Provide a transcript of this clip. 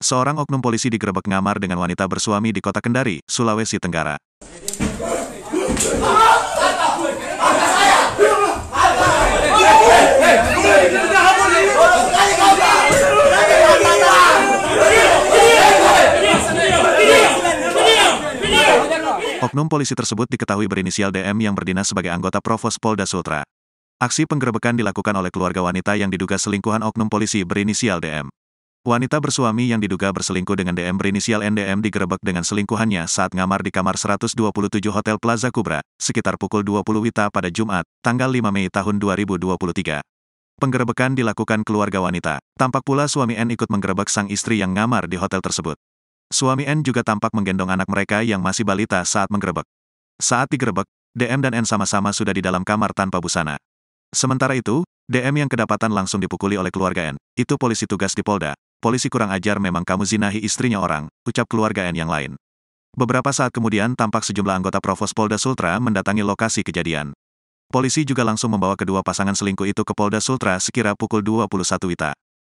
Seorang oknum polisi digerebek ngamar dengan wanita bersuami di kota Kendari, Sulawesi Tenggara. Oknum polisi tersebut diketahui berinisial DM yang berdinas sebagai anggota Provos Polda Sultra. Aksi penggerebekan dilakukan oleh keluarga wanita yang diduga selingkuhan oknum polisi berinisial DM. Wanita bersuami yang diduga berselingkuh dengan DM berinisial NDM digerebek dengan selingkuhannya saat ngamar di kamar 127 Hotel Plaza Kubra, sekitar pukul 20 Wita pada Jumat, tanggal 5 Mei tahun 2023. Penggerebekan dilakukan keluarga wanita. Tampak pula suami N ikut menggerebek sang istri yang ngamar di hotel tersebut. Suami N juga tampak menggendong anak mereka yang masih balita saat menggerebek. Saat digerebek, DM dan N sama-sama sudah di dalam kamar tanpa busana. Sementara itu, DM yang kedapatan langsung dipukuli oleh keluarga N, itu polisi tugas di Polda, polisi kurang ajar memang kamu zinahi istrinya orang, ucap keluarga N yang lain. Beberapa saat kemudian tampak sejumlah anggota Provos Polda Sultra mendatangi lokasi kejadian. Polisi juga langsung membawa kedua pasangan selingkuh itu ke Polda Sultra sekira pukul 21 Wita.